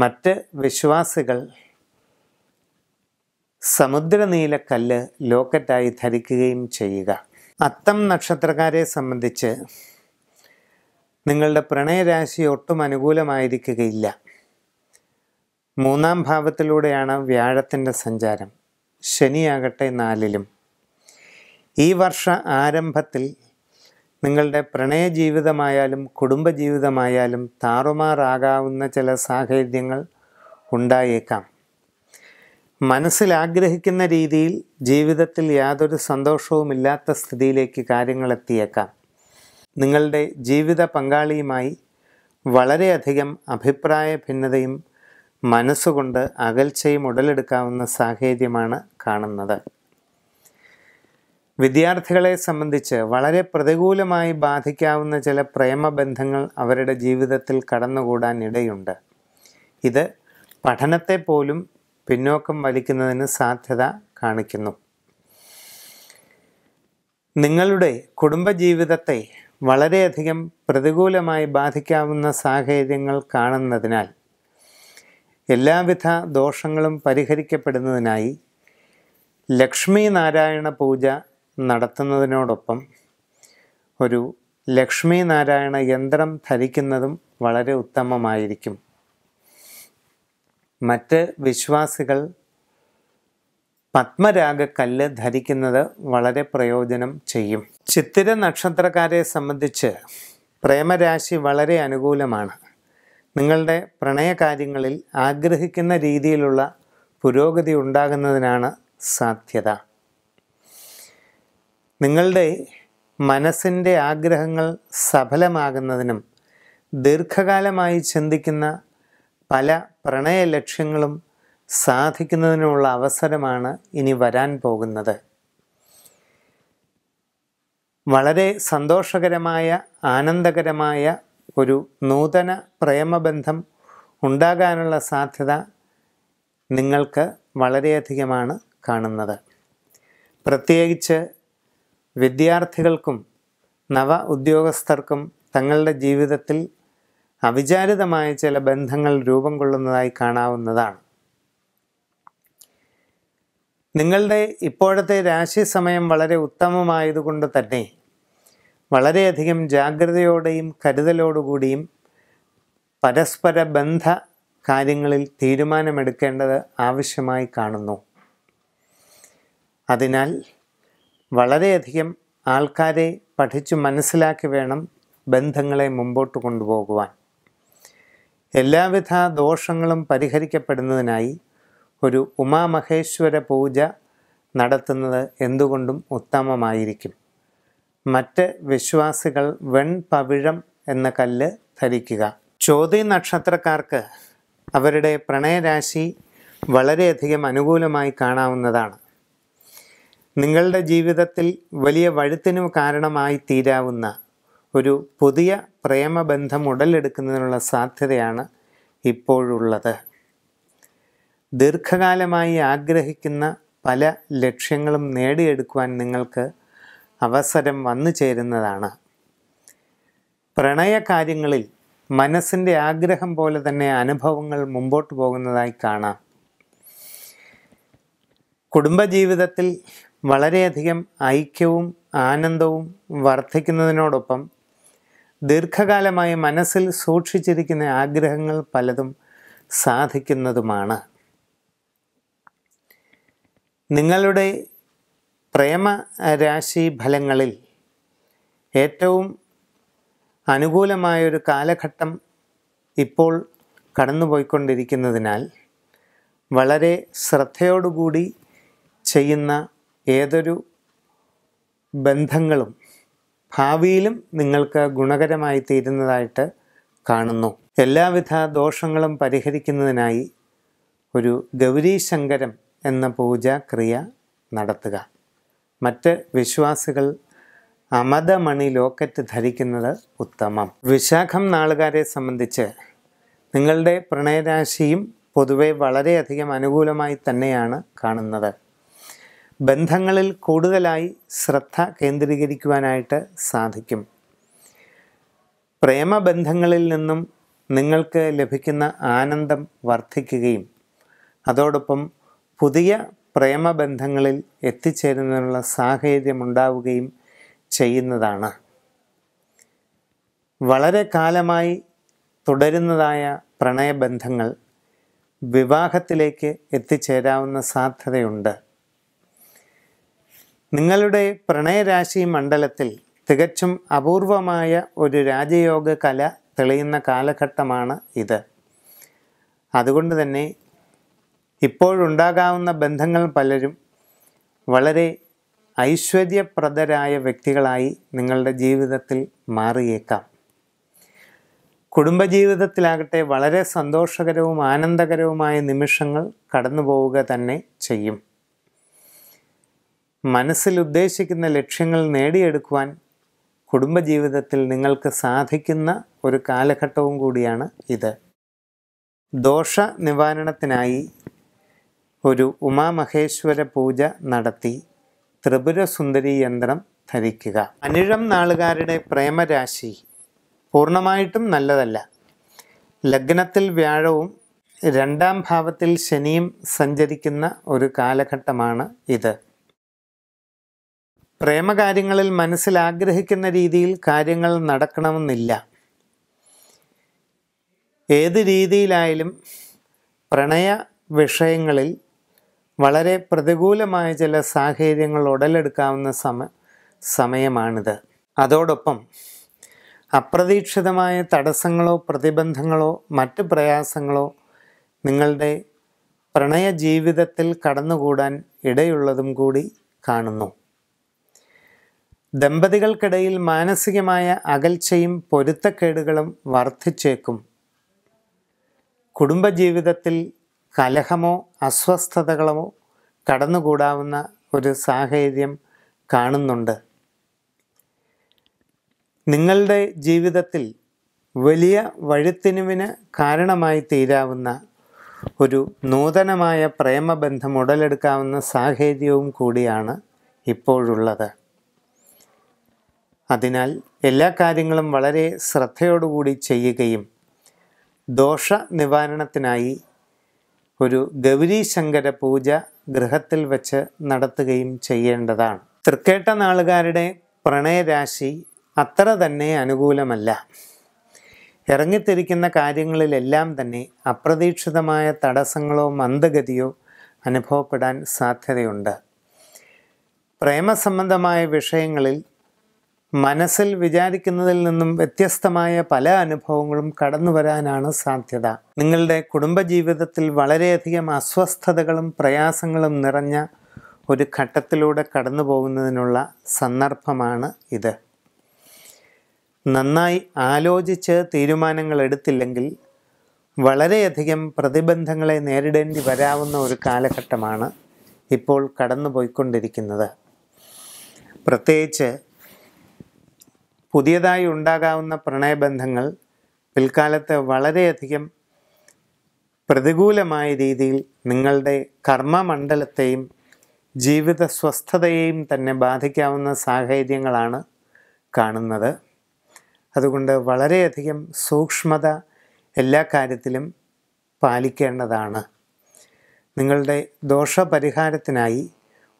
മറ്റ് വിശ്വാസികൾ സമുദ്രനീലക്കല്ല് ലോക്കറ്റായി ധരിക്കുകയും ചെയ്യുക അത്തം നക്ഷത്രക്കാരെ സംബന്ധിച്ച് നിങ്ങളുടെ പ്രണയരാശി ഒട്ടും അനുകൂലമായിരിക്കുകയില്ല മൂന്നാം ഭാവത്തിലൂടെയാണ് വ്യാഴത്തിൻ്റെ സഞ്ചാരം ശനിയാകട്ടെ നാലിലും ഈ വർഷ ആരംഭത്തിൽ നിങ്ങളുടെ പ്രണയ ജീവിതമായാലും കുടുംബജീവിതമായാലും താറുമാറാകാവുന്ന ചില സാഹചര്യങ്ങൾ ഉണ്ടായേക്കാം മനസ്സിലാഗ്രഹിക്കുന്ന ആഗ്രഹിക്കുന്ന രീതിയിൽ ജീവിതത്തിൽ യാതൊരു സന്തോഷവുമില്ലാത്ത സ്ഥിതിയിലേക്ക് കാര്യങ്ങൾ എത്തിയേക്കാം നിങ്ങളുടെ ജീവിത പങ്കാളിയുമായി വളരെയധികം അഭിപ്രായ ഭിന്നതയും മനസ്സുകൊണ്ട് അകൽച്ചയും ഉടലെടുക്കാവുന്ന സാഹചര്യമാണ് കാണുന്നത് വിദ്യാർത്ഥികളെ സംബന്ധിച്ച് വളരെ പ്രതികൂലമായി ബാധിക്കാവുന്ന ചില പ്രേമബന്ധങ്ങൾ അവരുടെ ജീവിതത്തിൽ കടന്നുകൂടാൻ ഇടയുണ്ട് ഇത് പഠനത്തെ പോലും പിന്നോക്കം വലിക്കുന്നതിന് സാധ്യത കാണിക്കുന്നു നിങ്ങളുടെ കുടുംബജീവിതത്തെ വളരെയധികം പ്രതികൂലമായി ബാധിക്കാവുന്ന സാഹചര്യങ്ങൾ കാണുന്നതിനാൽ എല്ലാവിധ ദോഷങ്ങളും പരിഹരിക്കപ്പെടുന്നതിനായി ലക്ഷ്മി നാരായണ പൂജ നടത്തുന്നതിനോടൊപ്പം ഒരു ലക്ഷ്മി നാരായണ യന്ത്രം ധരിക്കുന്നതും വളരെ ഉത്തമമായിരിക്കും മറ്റ് വിശ്വാസികൾ പത്മരാഗക്കല്ല് ധരിക്കുന്നത് വളരെ പ്രയോജനം ചെയ്യും ചിത്തിര നക്ഷത്രക്കാരെ സംബന്ധിച്ച് പ്രേമരാശി വളരെ അനുകൂലമാണ് നിങ്ങളുടെ പ്രണയകാര്യങ്ങളിൽ ആഗ്രഹിക്കുന്ന രീതിയിലുള്ള പുരോഗതി ഉണ്ടാകുന്നതിനാണ് സാധ്യത നിങ്ങളുടെ മനസ്സിൻ്റെ ആഗ്രഹങ്ങൾ സഫലമാകുന്നതിനും ദീർഘകാലമായി ചിന്തിക്കുന്ന പല പ്രണയ ലക്ഷ്യങ്ങളും സാധിക്കുന്നതിനുള്ള അവസരമാണ് ഇനി വരാൻ പോകുന്നത് വളരെ സന്തോഷകരമായ ആനന്ദകരമായ ഒരു നൂതന പ്രേമബന്ധം ഉണ്ടാകാനുള്ള സാധ്യത നിങ്ങൾക്ക് വളരെയധികമാണ് കാണുന്നത് പ്രത്യേകിച്ച് വിദ്യാർത്ഥികൾക്കും നവ ഉദ്യോഗസ്ഥർക്കും തങ്ങളുടെ ജീവിതത്തിൽ അവിചാരിതമായ ചില ബന്ധങ്ങൾ രൂപം കൊള്ളുന്നതായി കാണാവുന്നതാണ് നിങ്ങളുടെ ഇപ്പോഴത്തെ രാശി സമയം വളരെ ഉത്തമമായതുകൊണ്ട് തന്നെ വളരെയധികം ജാഗ്രതയോടെയും കരുതലോടുകൂടിയും പരസ്പര ബന്ധ കാര്യങ്ങളിൽ തീരുമാനമെടുക്കേണ്ടത് ആവശ്യമായി കാണുന്നു അതിനാൽ വളരെയധികം ആൾക്കാരെ പഠിച്ചു മനസ്സിലാക്കി വേണം ബന്ധങ്ങളെ മുമ്പോട്ട് കൊണ്ടുപോകുവാൻ എല്ലാവിധ ദോഷങ്ങളും പരിഹരിക്കപ്പെടുന്നതിനായി ഒരു ഉമാമഹേശ്വര പൂജ നടത്തുന്നത് എന്തുകൊണ്ടും ഉത്തമമായിരിക്കും മറ്റ് വിശ്വാസികൾ വെൺപവിഴം എന്ന കല്ല് ധരിക്കുക ചോതി നക്ഷത്രക്കാർക്ക് അവരുടെ പ്രണയരാശി വളരെയധികം അനുകൂലമായി കാണാവുന്നതാണ് നിങ്ങളുടെ ജീവിതത്തിൽ വലിയ വഴുത്തിനു കാരണമായി തീരാവുന്ന ഒരു പുതിയ പ്രേമബന്ധം ഉടലെടുക്കുന്നതിനുള്ള സാധ്യതയാണ് ഇപ്പോഴുള്ളത് ദീർഘകാലമായി ആഗ്രഹിക്കുന്ന പല ലക്ഷ്യങ്ങളും നേടിയെടുക്കുവാൻ നിങ്ങൾക്ക് അവസരം വന്നു ചേരുന്നതാണ് പ്രണയകാര്യങ്ങളിൽ മനസ്സിൻ്റെ ആഗ്രഹം പോലെ തന്നെ അനുഭവങ്ങൾ മുമ്പോട്ട് പോകുന്നതായി കാണാം കുടുംബജീവിതത്തിൽ വളരെയധികം ഐക്യവും ആനന്ദവും വർദ്ധിക്കുന്നതിനോടൊപ്പം ദീർഘകാലമായി മനസ്സിൽ സൂക്ഷിച്ചിരിക്കുന്ന ആഗ്രഹങ്ങൾ പലതും സാധിക്കുന്നതുമാണ് നിങ്ങളുടെ പ്രേമ രാശി ഫലങ്ങളിൽ ഏറ്റവും അനുകൂലമായൊരു കാലഘട്ടം ഇപ്പോൾ കടന്നുപോയിക്കൊണ്ടിരിക്കുന്നതിനാൽ വളരെ ശ്രദ്ധയോടുകൂടി ചെയ്യുന്ന ഏതൊരു ബന്ധങ്ങളും ഭാവിയിലും നിങ്ങൾക്ക് ഗുണകരമായി തീരുന്നതായിട്ട് കാണുന്നു എല്ലാവിധ ദോഷങ്ങളും പരിഹരിക്കുന്നതിനായി ഒരു ഗൗരീശങ്കരം എന്ന പൂജാക്രിയ നടത്തുക മറ്റ് വിശ്വാസികൾ അമതമണി ലോക്കറ്റ് ധരിക്കുന്നത് ഉത്തമം വിശാഖം നാളുകാരെ സംബന്ധിച്ച് നിങ്ങളുടെ പ്രണയരാശിയും പൊതുവെ വളരെയധികം അനുകൂലമായി തന്നെയാണ് കാണുന്നത് ബന്ധങ്ങളിൽ കൂടുതലായി ശ്രദ്ധ കേന്ദ്രീകരിക്കുവാനായിട്ട് സാധിക്കും പ്രേമബന്ധങ്ങളിൽ നിന്നും നിങ്ങൾക്ക് ലഭിക്കുന്ന ആനന്ദം വർദ്ധിക്കുകയും അതോടൊപ്പം പുതിയ പ്രേമബന്ധങ്ങളിൽ എത്തിച്ചേരുന്നതിനുള്ള സാഹചര്യം ഉണ്ടാവുകയും ചെയ്യുന്നതാണ് വളരെ കാലമായി തുടരുന്നതായ പ്രണയബന്ധങ്ങൾ വിവാഹത്തിലേക്ക് എത്തിച്ചേരാവുന്ന സാധ്യതയുണ്ട് നിങ്ങളുടെ പ്രണയരാശി മണ്ഡലത്തിൽ തികച്ചും അപൂർവമായ ഒരു രാജയോഗ കല തെളിയുന്ന കാലഘട്ടമാണ് ഇത് അതുകൊണ്ട് തന്നെ ഇപ്പോഴുണ്ടാകാവുന്ന ബന്ധങ്ങൾ പലരും വളരെ ഐശ്വര്യപ്രദരായ വ്യക്തികളായി നിങ്ങളുടെ ജീവിതത്തിൽ മാറിയേക്കാം കുടുംബജീവിതത്തിലാകട്ടെ വളരെ സന്തോഷകരവും ആനന്ദകരവുമായ നിമിഷങ്ങൾ കടന്നു പോവുക തന്നെ ചെയ്യും മനസ്സിൽ ഉദ്ദേശിക്കുന്ന ലക്ഷ്യങ്ങൾ നേടിയെടുക്കുവാൻ കുടുംബജീവിതത്തിൽ നിങ്ങൾക്ക് സാധിക്കുന്ന ഒരു കാലഘട്ടവും കൂടിയാണ് ഇത് ദോഷ നിവാരണത്തിനായി ഒരു ഉമാമഹേശ്വര പൂജ നടത്തി ത്രിപുര സുന്ദരി യന്ത്രം ധരിക്കുക അനിഴം നാളുകാരുടെ പ്രേമരാശി പൂർണ്ണമായിട്ടും നല്ലതല്ല ലഗ്നത്തിൽ വ്യാഴവും രണ്ടാം ഭാവത്തിൽ ശനിയും സഞ്ചരിക്കുന്ന ഒരു കാലഘട്ടമാണ് ഇത് പ്രേമകാര്യങ്ങളിൽ മനസ്സിലാഗ്രഹിക്കുന്ന രീതിയിൽ കാര്യങ്ങൾ നടക്കണമെന്നില്ല ഏത് രീതിയിലായാലും പ്രണയ വിഷയങ്ങളിൽ വളരെ പ്രതികൂലമായ ചില സാഹചര്യങ്ങൾ ഉടലെടുക്കാവുന്ന സമ സമയമാണിത് അതോടൊപ്പം അപ്രതീക്ഷിതമായ തടസ്സങ്ങളോ പ്രതിബന്ധങ്ങളോ മറ്റ് പ്രയാസങ്ങളോ നിങ്ങളുടെ പ്രണയ ജീവിതത്തിൽ കടന്നുകൂടാൻ ഇടയുള്ളതും കൂടി കാണുന്നു ദമ്പതികൾക്കിടയിൽ മാനസികമായ അകൽച്ചയും പൊരുത്തക്കേടുകളും വർദ്ധിച്ചേക്കും കുടുംബജീവിതത്തിൽ കലഹമോ അസ്വസ്ഥതകളോ കടന്നുകൂടാവുന്ന ഒരു സാഹചര്യം കാണുന്നുണ്ട് നിങ്ങളുടെ ജീവിതത്തിൽ വലിയ വഴുത്തിനുവിന് കാരണമായി തീരാവുന്ന ഒരു നൂതനമായ പ്രേമബന്ധം ഉടലെടുക്കാവുന്ന സാഹചര്യവും കൂടിയാണ് ഇപ്പോഴുള്ളത് അതിനാൽ എല്ലാ കാര്യങ്ങളും വളരെ ശ്രദ്ധയോടുകൂടി ചെയ്യുകയും ദോഷ നിവാരണത്തിനായി ഒരു ഗൗരീശങ്കര പൂജ ഗൃഹത്തിൽ വച്ച് നടത്തുകയും ചെയ്യേണ്ടതാണ് തൃക്കേട്ട നാളുകാരുടെ പ്രണയരാശി അത്ര തന്നെ അനുകൂലമല്ല ഇറങ്ങിത്തിരിക്കുന്ന കാര്യങ്ങളിലെല്ലാം തന്നെ അപ്രതീക്ഷിതമായ തടസ്സങ്ങളോ മന്ദഗതിയോ അനുഭവപ്പെടാൻ സാധ്യതയുണ്ട് പ്രേമസംബന്ധമായ വിഷയങ്ങളിൽ മനസ്സിൽ വിചാരിക്കുന്നതിൽ നിന്നും വ്യത്യസ്തമായ പല അനുഭവങ്ങളും കടന്നു വരാനാണ് സാധ്യത നിങ്ങളുടെ കുടുംബജീവിതത്തിൽ വളരെയധികം അസ്വസ്ഥതകളും പ്രയാസങ്ങളും നിറഞ്ഞ ഒരു ഘട്ടത്തിലൂടെ കടന്നു പോകുന്നതിനുള്ള സന്ദർഭമാണ് ഇത് നന്നായി ആലോചിച്ച് തീരുമാനങ്ങൾ എടുത്തില്ലെങ്കിൽ വളരെയധികം പ്രതിബന്ധങ്ങളെ നേരിടേണ്ടി വരാവുന്ന ഒരു കാലഘട്ടമാണ് ഇപ്പോൾ കടന്നുപോയിക്കൊണ്ടിരിക്കുന്നത് പ്രത്യേകിച്ച് പുതിയതായി ഉണ്ടാകാവുന്ന പ്രണയബന്ധങ്ങൾ പിൽക്കാലത്ത് വളരെയധികം പ്രതികൂലമായ രീതിയിൽ നിങ്ങളുടെ കർമ്മമണ്ഡലത്തെയും ജീവിത സ്വസ്ഥതയെയും തന്നെ ബാധിക്കാവുന്ന സാഹചര്യങ്ങളാണ് കാണുന്നത് അതുകൊണ്ട് വളരെയധികം സൂക്ഷ്മത എല്ലാ കാര്യത്തിലും പാലിക്കേണ്ടതാണ് നിങ്ങളുടെ ദോഷപരിഹാരത്തിനായി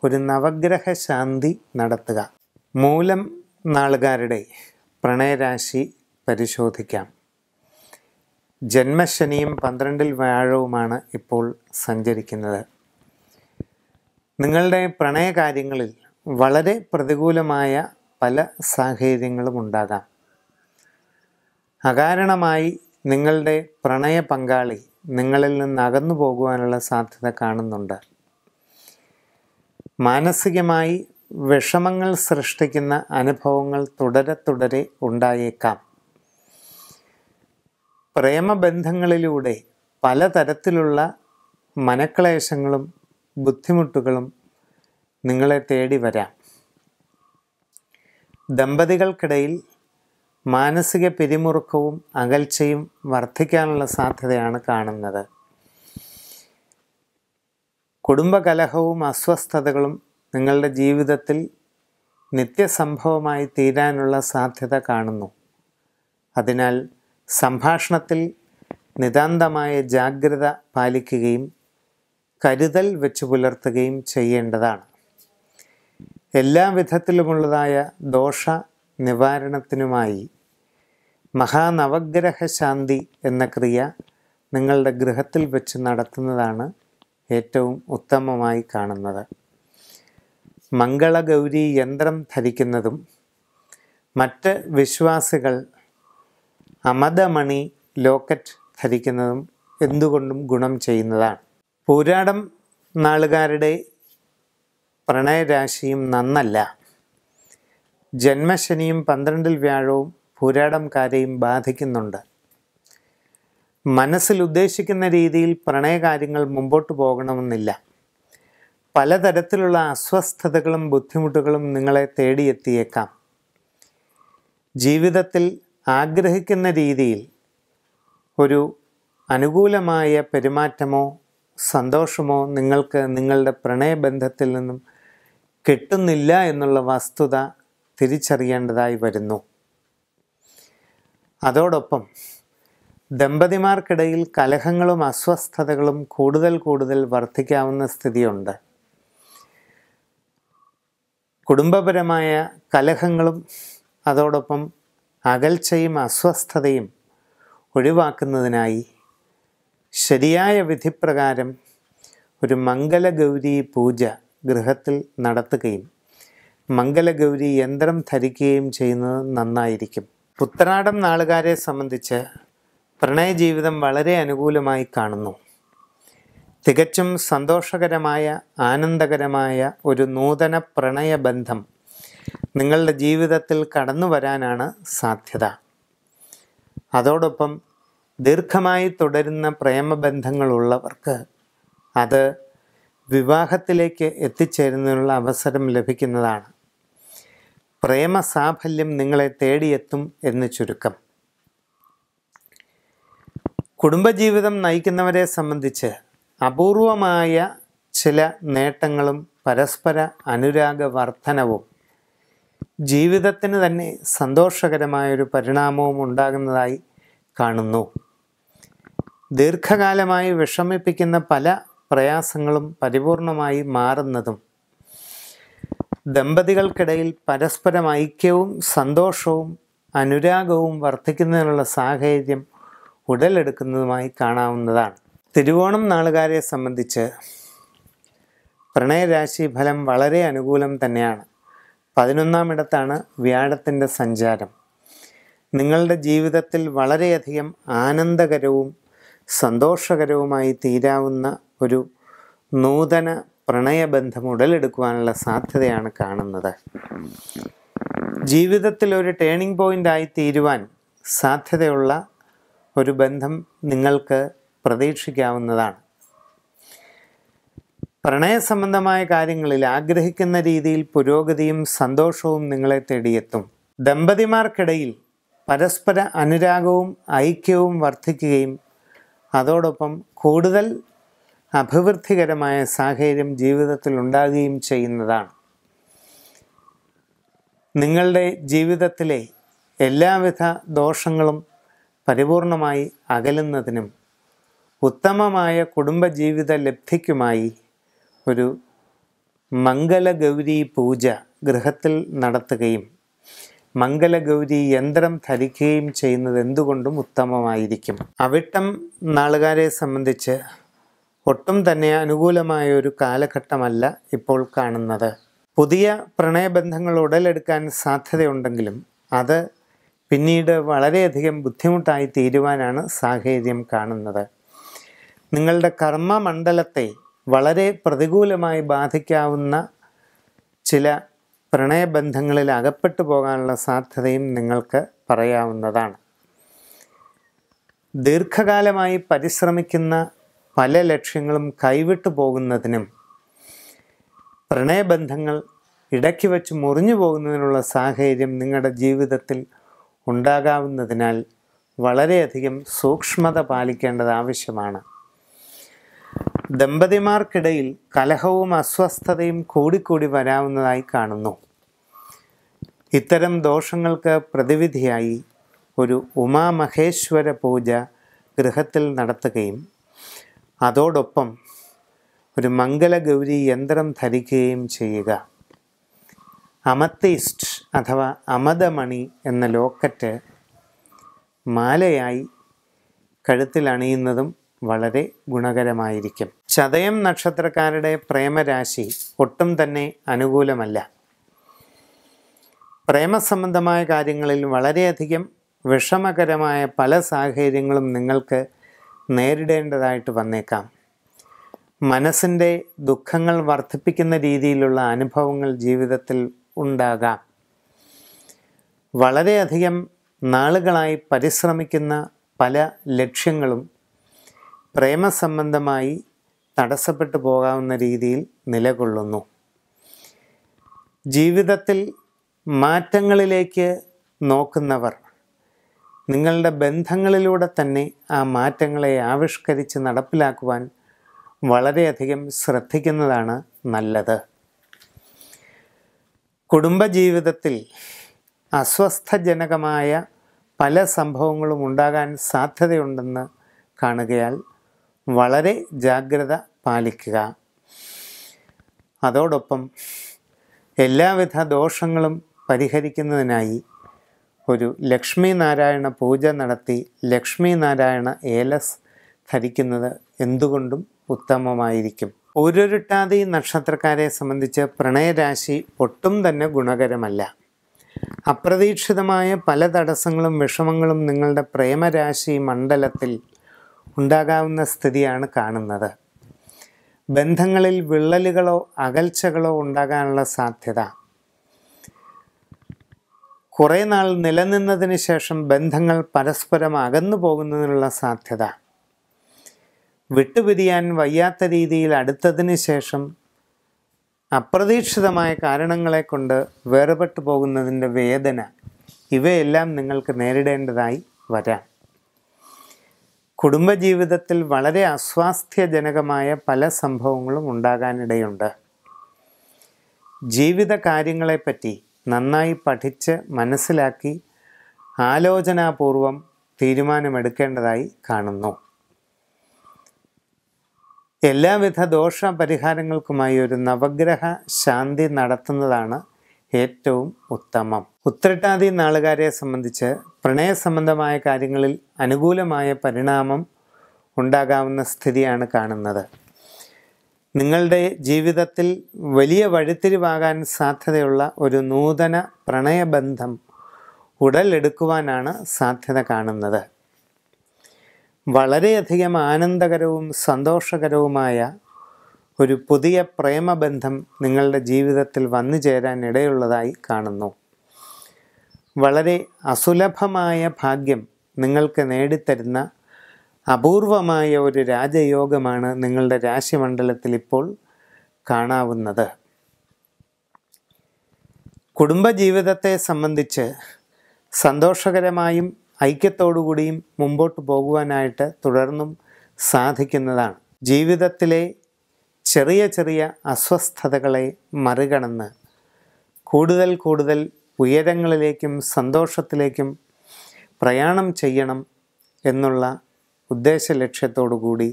ഒരു നവഗ്രഹ ശാന്തി നടത്തുക മൂലം നാളുകാരുടെ പ്രണയരാശി പരിശോധിക്കാം ജന്മശനിയും പന്ത്രണ്ടിൽ വ്യാഴവുമാണ് ഇപ്പോൾ സഞ്ചരിക്കുന്നത് നിങ്ങളുടെ പ്രണയകാര്യങ്ങളിൽ വളരെ പ്രതികൂലമായ പല സാഹചര്യങ്ങളും ഉണ്ടാകാം അകാരണമായി നിങ്ങളുടെ പ്രണയ പങ്കാളി നിങ്ങളിൽ നിന്ന് അകന്നു പോകുവാനുള്ള സാധ്യത കാണുന്നുണ്ട് മാനസികമായി വിഷമങ്ങൾ സൃഷ്ടിക്കുന്ന അനുഭവങ്ങൾ തുടരെ തുടരെ ഉണ്ടായേക്കാം പ്രേമബന്ധങ്ങളിലൂടെ പലതരത്തിലുള്ള മനക്ലേശങ്ങളും ബുദ്ധിമുട്ടുകളും നിങ്ങളെ തേടി വരാം ദമ്പതികൾക്കിടയിൽ മാനസിക പിരിമുറുക്കവും അകൽച്ചയും വർദ്ധിക്കാനുള്ള സാധ്യതയാണ് കാണുന്നത് കുടുംബകലഹവും അസ്വസ്ഥതകളും നിങ്ങളുടെ ജീവിതത്തിൽ നിത്യസംഭവമായി തീരാനുള്ള സാധ്യത കാണുന്നു അതിനാൽ സംഭാഷണത്തിൽ നിതാന്തമായ ജാഗ്രത പാലിക്കുകയും കരുതൽ വെച്ചു പുലർത്തുകയും ചെയ്യേണ്ടതാണ് എല്ലാ വിധത്തിലുമുള്ളതായ ദോഷ നിവാരണത്തിനുമായി മഹാനവഗ്രഹ ശാന്തി എന്ന ക്രിയ നിങ്ങളുടെ ഗൃഹത്തിൽ വെച്ച് നടത്തുന്നതാണ് ഏറ്റവും ഉത്തമമായി കാണുന്നത് മംഗളഗൗരി യന്ത്രം ധരിക്കുന്നതും മറ്റ് വിശ്വാസികൾ അമദമണി ലോക്കറ്റ് ധരിക്കുന്നതും എന്തുകൊണ്ടും ഗുണം ചെയ്യുന്നതാണ് പൂരാടം നാളുകാരുടെ പ്രണയരാശിയും നന്നല്ല ജന്മശനിയും പന്ത്രണ്ടിൽ വ്യാഴവും പൂരാടംകാരെയും ബാധിക്കുന്നുണ്ട് മനസ്സിൽ ഉദ്ദേശിക്കുന്ന രീതിയിൽ പ്രണയകാര്യങ്ങൾ മുമ്പോട്ട് പോകണമെന്നില്ല പലതരത്തിലുള്ള അസ്വസ്ഥതകളും ബുദ്ധിമുട്ടുകളും നിങ്ങളെ തേടിയെത്തിയേക്കാം ജീവിതത്തിൽ ആഗ്രഹിക്കുന്ന രീതിയിൽ ഒരു അനുകൂലമായ പെരുമാറ്റമോ സന്തോഷമോ നിങ്ങൾക്ക് നിങ്ങളുടെ പ്രണയബന്ധത്തിൽ നിന്നും കിട്ടുന്നില്ല എന്നുള്ള വസ്തുത തിരിച്ചറിയേണ്ടതായി വരുന്നു അതോടൊപ്പം ദമ്പതിമാർക്കിടയിൽ കലഹങ്ങളും അസ്വസ്ഥതകളും കൂടുതൽ കൂടുതൽ വർദ്ധിക്കാവുന്ന സ്ഥിതിയുണ്ട് കുടുംബപരമായ കലഹങ്ങളും അതോടൊപ്പം അകൽച്ചയും അസ്വസ്ഥതയും ഒഴിവാക്കുന്നതിനായി ശരിയായ വിധിപ്രകാരം ഒരു മംഗലഗൗരി പൂജ ഗൃഹത്തിൽ നടത്തുകയും മംഗലഗൗരി യന്ത്രം ധരിക്കുകയും ചെയ്യുന്നത് നന്നായിരിക്കും പുത്രാടം നാളുകാരെ സംബന്ധിച്ച് പ്രണയജീവിതം വളരെ അനുകൂലമായി കാണുന്നു തികച്ചും സന്തോഷകരമായ ആനന്ദകരമായ ഒരു നൂതന പ്രണയബന്ധം നിങ്ങളുടെ ജീവിതത്തിൽ കടന്നു വരാനാണ് സാധ്യത അതോടൊപ്പം ദീർഘമായി തുടരുന്ന പ്രേമബന്ധങ്ങളുള്ളവർക്ക് അത് വിവാഹത്തിലേക്ക് എത്തിച്ചേരുന്നതിനുള്ള അവസരം ലഭിക്കുന്നതാണ് പ്രേമസാഫല്യം നിങ്ങളെ തേടിയെത്തും എന്ന് ചുരുക്കം കുടുംബജീവിതം നയിക്കുന്നവരെ സംബന്ധിച്ച് അപൂർവമായ ചില നേട്ടങ്ങളും പരസ്പര വർധനവും ജീവിതത്തിന് തന്നെ സന്തോഷകരമായൊരു പരിണാമവും ഉണ്ടാകുന്നതായി കാണുന്നു ദീർഘകാലമായി വിഷമിപ്പിക്കുന്ന പല പ്രയാസങ്ങളും പരിപൂർണമായി മാറുന്നതും ദമ്പതികൾക്കിടയിൽ പരസ്പരം ഐക്യവും സന്തോഷവും അനുരാഗവും വർദ്ധിക്കുന്നതിനുള്ള സാഹചര്യം ഉടലെടുക്കുന്നതുമായി കാണാവുന്നതാണ് തിരുവോണം നാളുകാരെ സംബന്ധിച്ച് പ്രണയരാശി ഫലം വളരെ അനുകൂലം തന്നെയാണ് പതിനൊന്നാം ഇടത്താണ് വ്യാഴത്തിൻ്റെ സഞ്ചാരം നിങ്ങളുടെ ജീവിതത്തിൽ വളരെയധികം ആനന്ദകരവും സന്തോഷകരവുമായി തീരാവുന്ന ഒരു നൂതന പ്രണയബന്ധം ഉടലെടുക്കുവാനുള്ള സാധ്യതയാണ് കാണുന്നത് ജീവിതത്തിൽ ഒരു ടേണിംഗ് പോയിൻ്റായി തീരുവാൻ സാധ്യതയുള്ള ഒരു ബന്ധം നിങ്ങൾക്ക് പ്രതീക്ഷിക്കാവുന്നതാണ് പ്രണയസംബന്ധമായ കാര്യങ്ങളിൽ ആഗ്രഹിക്കുന്ന രീതിയിൽ പുരോഗതിയും സന്തോഷവും നിങ്ങളെ തേടിയെത്തും ദമ്പതിമാർക്കിടയിൽ പരസ്പര അനുരാഗവും ഐക്യവും വർദ്ധിക്കുകയും അതോടൊപ്പം കൂടുതൽ അഭിവൃദ്ധികരമായ സാഹചര്യം ജീവിതത്തിൽ ഉണ്ടാകുകയും ചെയ്യുന്നതാണ് നിങ്ങളുടെ ജീവിതത്തിലെ എല്ലാവിധ ദോഷങ്ങളും പരിപൂർണമായി അകലുന്നതിനും ഉത്തമമായ കുടുംബജീവിത ലബ്ധിക്കുമായി ഒരു മംഗലഗൗരി പൂജ ഗൃഹത്തിൽ നടത്തുകയും മംഗലഗൗരി യന്ത്രം ധരിക്കുകയും ചെയ്യുന്നത് എന്തുകൊണ്ടും ഉത്തമമായിരിക്കും അവിട്ടം നാളുകാരെ സംബന്ധിച്ച് ഒട്ടും തന്നെ അനുകൂലമായ ഒരു കാലഘട്ടമല്ല ഇപ്പോൾ കാണുന്നത് പുതിയ പ്രണയബന്ധങ്ങൾ ഉടലെടുക്കാൻ സാധ്യതയുണ്ടെങ്കിലും അത് പിന്നീട് വളരെയധികം ബുദ്ധിമുട്ടായി തീരുവാനാണ് സാഹചര്യം കാണുന്നത് നിങ്ങളുടെ കർമ്മമണ്ഡലത്തെ വളരെ പ്രതികൂലമായി ബാധിക്കാവുന്ന ചില പ്രണയബന്ധങ്ങളിൽ അകപ്പെട്ടു പോകാനുള്ള സാധ്യതയും നിങ്ങൾക്ക് പറയാവുന്നതാണ് ദീർഘകാലമായി പരിശ്രമിക്കുന്ന പല ലക്ഷ്യങ്ങളും കൈവിട്ടു പോകുന്നതിനും പ്രണയബന്ധങ്ങൾ ഇടയ്ക്ക് വെച്ച് മുറിഞ്ഞു പോകുന്നതിനുള്ള സാഹചര്യം നിങ്ങളുടെ ജീവിതത്തിൽ ഉണ്ടാകാവുന്നതിനാൽ വളരെയധികം സൂക്ഷ്മത പാലിക്കേണ്ടത് ആവശ്യമാണ് ദമ്പതിമാർക്കിടയിൽ കലഹവും അസ്വസ്ഥതയും കൂടിക്കൂടി വരാവുന്നതായി കാണുന്നു ഇത്തരം ദോഷങ്ങൾക്ക് പ്രതിവിധിയായി ഒരു ഉമാമഹേശ്വര പൂജ ഗൃഹത്തിൽ നടത്തുകയും അതോടൊപ്പം ഒരു മംഗലഗൗരി യന്ത്രം ധരിക്കുകയും ചെയ്യുക അമത്തിസ്റ്റ് അഥവാ അമതമണി എന്ന ലോക്കറ്റ് മാലയായി കഴുത്തിൽ അണിയുന്നതും വളരെ ഗുണകരമായിരിക്കും ചതയം നക്ഷത്രക്കാരുടെ പ്രേമരാശി ഒട്ടും തന്നെ അനുകൂലമല്ല പ്രേമസംബന്ധമായ കാര്യങ്ങളിൽ വളരെയധികം വിഷമകരമായ പല സാഹചര്യങ്ങളും നിങ്ങൾക്ക് നേരിടേണ്ടതായിട്ട് വന്നേക്കാം മനസ്സിൻ്റെ ദുഃഖങ്ങൾ വർദ്ധിപ്പിക്കുന്ന രീതിയിലുള്ള അനുഭവങ്ങൾ ജീവിതത്തിൽ ഉണ്ടാകാം വളരെയധികം നാളുകളായി പരിശ്രമിക്കുന്ന പല ലക്ഷ്യങ്ങളും പ്രേമസംബന്ധമായി തടസ്സപ്പെട്ടു പോകാവുന്ന രീതിയിൽ നിലകൊള്ളുന്നു ജീവിതത്തിൽ മാറ്റങ്ങളിലേക്ക് നോക്കുന്നവർ നിങ്ങളുടെ ബന്ധങ്ങളിലൂടെ തന്നെ ആ മാറ്റങ്ങളെ ആവിഷ്കരിച്ച് നടപ്പിലാക്കുവാൻ വളരെയധികം ശ്രദ്ധിക്കുന്നതാണ് നല്ലത് കുടുംബജീവിതത്തിൽ അസ്വസ്ഥജനകമായ പല സംഭവങ്ങളും ഉണ്ടാകാൻ സാധ്യതയുണ്ടെന്ന് കാണുകയാൽ വളരെ ജാഗ്രത പാലിക്കുക അതോടൊപ്പം എല്ലാവിധ ദോഷങ്ങളും പരിഹരിക്കുന്നതിനായി ഒരു ലക്ഷ്മി നാരായണ പൂജ നടത്തി ലക്ഷ്മി നാരായണ ഏലസ് ധരിക്കുന്നത് എന്തുകൊണ്ടും ഉത്തമമായിരിക്കും ഓരോരുട്ടാതി നക്ഷത്രക്കാരെ സംബന്ധിച്ച് പ്രണയരാശി ഒട്ടും തന്നെ ഗുണകരമല്ല അപ്രതീക്ഷിതമായ പല തടസ്സങ്ങളും വിഷമങ്ങളും നിങ്ങളുടെ പ്രേമരാശി മണ്ഡലത്തിൽ ഉണ്ടാകാവുന്ന സ്ഥിതിയാണ് കാണുന്നത് ബന്ധങ്ങളിൽ വിള്ളലുകളോ അകൽച്ചകളോ ഉണ്ടാകാനുള്ള സാധ്യത കുറേ നാൾ നിലനിന്നതിന് ശേഷം ബന്ധങ്ങൾ പരസ്പരം അകന്നു പോകുന്നതിനുള്ള സാധ്യത വിട്ടുപിരിയാൻ വയ്യാത്ത രീതിയിൽ അടുത്തതിന് ശേഷം അപ്രതീക്ഷിതമായ കാരണങ്ങളെ കൊണ്ട് വേർപെട്ടു പോകുന്നതിൻ്റെ വേദന ഇവയെല്ലാം നിങ്ങൾക്ക് നേരിടേണ്ടതായി വരാം കുടുംബജീവിതത്തിൽ വളരെ അസ്വാസ്ഥ്യജനകമായ പല സംഭവങ്ങളും ഉണ്ടാകാനിടയുണ്ട് ജീവിത കാര്യങ്ങളെപ്പറ്റി നന്നായി പഠിച്ച് മനസ്സിലാക്കി ആലോചനാപൂർവം തീരുമാനമെടുക്കേണ്ടതായി കാണുന്നു എല്ലാവിധ ദോഷ പരിഹാരങ്ങൾക്കുമായി ഒരു നവഗ്രഹ ശാന്തി നടത്തുന്നതാണ് ഏറ്റവും ഉത്തമം ഉത്രട്ടാതി നാളുകാരെ സംബന്ധിച്ച് പ്രണയ സംബന്ധമായ കാര്യങ്ങളിൽ അനുകൂലമായ പരിണാമം ഉണ്ടാകാവുന്ന സ്ഥിതിയാണ് കാണുന്നത് നിങ്ങളുടെ ജീവിതത്തിൽ വലിയ വഴിത്തിരിവാകാൻ സാധ്യതയുള്ള ഒരു നൂതന പ്രണയബന്ധം ഉടലെടുക്കുവാനാണ് സാധ്യത കാണുന്നത് വളരെയധികം ആനന്ദകരവും സന്തോഷകരവുമായ ഒരു പുതിയ പ്രേമബന്ധം നിങ്ങളുടെ ജീവിതത്തിൽ വന്നു ചേരാൻ ഇടയുള്ളതായി കാണുന്നു വളരെ അസുലഭമായ ഭാഗ്യം നിങ്ങൾക്ക് നേടിത്തരുന്ന അപൂർവമായ ഒരു രാജയോഗമാണ് നിങ്ങളുടെ രാശിമണ്ഡലത്തിൽ ഇപ്പോൾ കാണാവുന്നത് കുടുംബജീവിതത്തെ സംബന്ധിച്ച് സന്തോഷകരമായും ഐക്യത്തോടുകൂടിയും മുമ്പോട്ട് പോകുവാനായിട്ട് തുടർന്നും സാധിക്കുന്നതാണ് ജീവിതത്തിലെ ചെറിയ ചെറിയ അസ്വസ്ഥതകളെ മറികടന്ന് കൂടുതൽ കൂടുതൽ ഉയരങ്ങളിലേക്കും സന്തോഷത്തിലേക്കും പ്രയാണം ചെയ്യണം എന്നുള്ള ഉദ്ദേശ കൂടി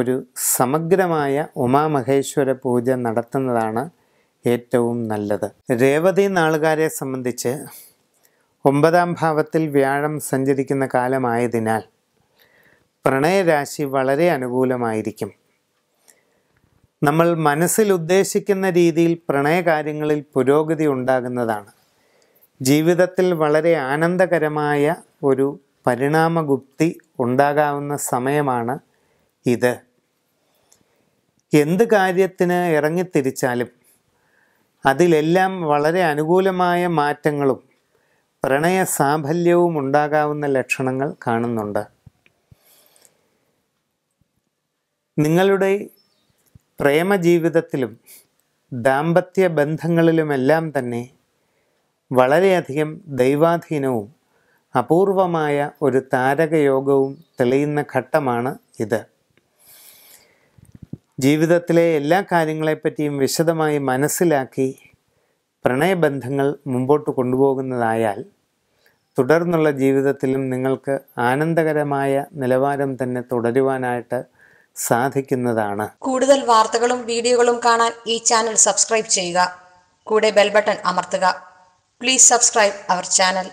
ഒരു സമഗ്രമായ ഉമാമഹേശ്വര പൂജ നടത്തുന്നതാണ് ഏറ്റവും നല്ലത് രേവതി നാളുകാരെ സംബന്ധിച്ച് ഒമ്പതാം ഭാവത്തിൽ വ്യാഴം സഞ്ചരിക്കുന്ന കാലമായതിനാൽ പ്രണയരാശി വളരെ അനുകൂലമായിരിക്കും നമ്മൾ മനസ്സിൽ ഉദ്ദേശിക്കുന്ന രീതിയിൽ പ്രണയകാര്യങ്ങളിൽ പുരോഗതി ഉണ്ടാകുന്നതാണ് ജീവിതത്തിൽ വളരെ ആനന്ദകരമായ ഒരു പരിണാമഗുപ്തി ഉണ്ടാകാവുന്ന സമയമാണ് ഇത് എന്ത് കാര്യത്തിന് ഇറങ്ങിത്തിരിച്ചാലും അതിലെല്ലാം വളരെ അനുകൂലമായ മാറ്റങ്ങളും പ്രണയ സാഫല്യവും ഉണ്ടാകാവുന്ന ലക്ഷണങ്ങൾ കാണുന്നുണ്ട് നിങ്ങളുടെ പ്രേമജീവിതത്തിലും ദാമ്പത്യ ബന്ധങ്ങളിലുമെല്ലാം തന്നെ വളരെയധികം ദൈവാധീനവും അപൂർവമായ ഒരു താരകയോഗവും തെളിയുന്ന ഘട്ടമാണ് ഇത് ജീവിതത്തിലെ എല്ലാ കാര്യങ്ങളെപ്പറ്റിയും വിശദമായി മനസ്സിലാക്കി പ്രണയബന്ധങ്ങൾ മുമ്പോട്ട് കൊണ്ടുപോകുന്നതായാൽ തുടർന്നുള്ള ജീവിതത്തിലും നിങ്ങൾക്ക് ആനന്ദകരമായ നിലവാരം തന്നെ തുടരുവാനായിട്ട് സാധിക്കുന്നതാണ് കൂടുതൽ വാർത്തകളും വീഡിയോകളും കാണാൻ ഈ ചാനൽ സബ്സ്ക്രൈബ് ചെയ്യുക കൂടെ ബെൽബട്ടൺ അമർത്തുക പ്ലീസ് സബ്സ്ക്രൈബ് അവർ ചാനൽ